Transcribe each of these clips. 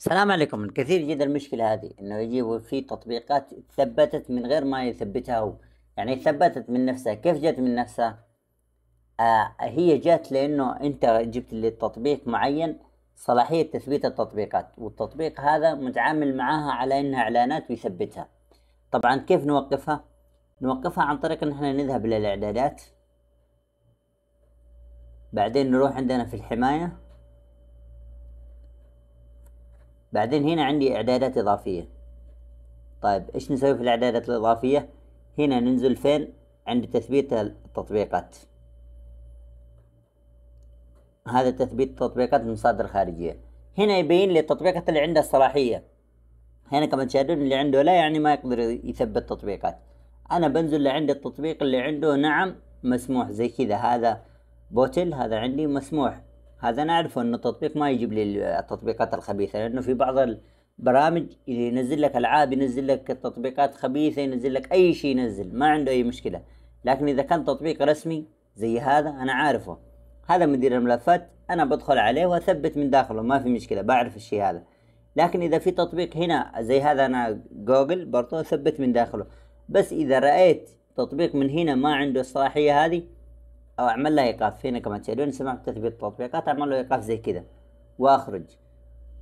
السلام عليكم كثير جدا المشكله هذه انه يجيبوا في تطبيقات ثبتت من غير ما يثبتها هو يعني ثبتت من نفسها كيف جت من نفسها آه هي جت لانه انت جبت للتطبيق معين صلاحيه تثبيت التطبيقات والتطبيق هذا متعامل معاها على انها اعلانات ويثبتها طبعا كيف نوقفها نوقفها عن طريق ان احنا نذهب للاعدادات بعدين نروح عندنا في الحمايه بعدين هنا عندي اعدادات اضافية طيب ايش نسوي في الاعدادات الاضافية هنا ننزل فين عند تثبيت التطبيقات هذا تثبيت التطبيقات مصادر خارجية هنا يبين لي التطبيقات اللي عندها الصلاحية هنا كما تشاهدون اللي عنده لا يعني ما يقدر يثبت تطبيقات انا بنزل لعند التطبيق اللي عنده نعم مسموح زي كذا هذا بوتل هذا عندي مسموح هذا انا اعرفه انه التطبيق ما يجيب لي التطبيقات الخبيثه لانه في بعض البرامج اللي ينزل لك العاب ينزل لك تطبيقات خبيثه ينزل لك اي شيء ينزل ما عنده اي مشكله لكن اذا كان تطبيق رسمي زي هذا انا عارفه هذا مدير الملفات انا بدخل عليه واثبت من داخله ما في مشكله بعرف الشيء هذا لكن اذا في تطبيق هنا زي هذا انا جوجل برضه اثبت من داخله بس اذا رايت تطبيق من هنا ما عنده الصلاحيه هذه او اعمل لها ايقاف هنا كما تشاهدون سماح تثبيت التطبيقات اعمل له ايقاف زي كذا واخرج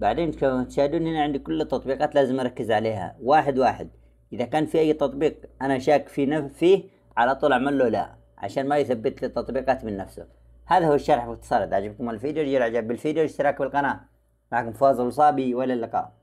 بعدين كما تشاهدون هنا عندي كل التطبيقات لازم اركز عليها واحد واحد اذا كان في اي تطبيق انا شاك في فيه على طول اعمل له لا عشان ما يثبت لي التطبيقات من نفسه هذا هو الشرح باختصار اذا عجبكم الفيديو جيل اعجاب بالفيديو واشتراك بالقناه معكم فاضل وصابي والى اللقاء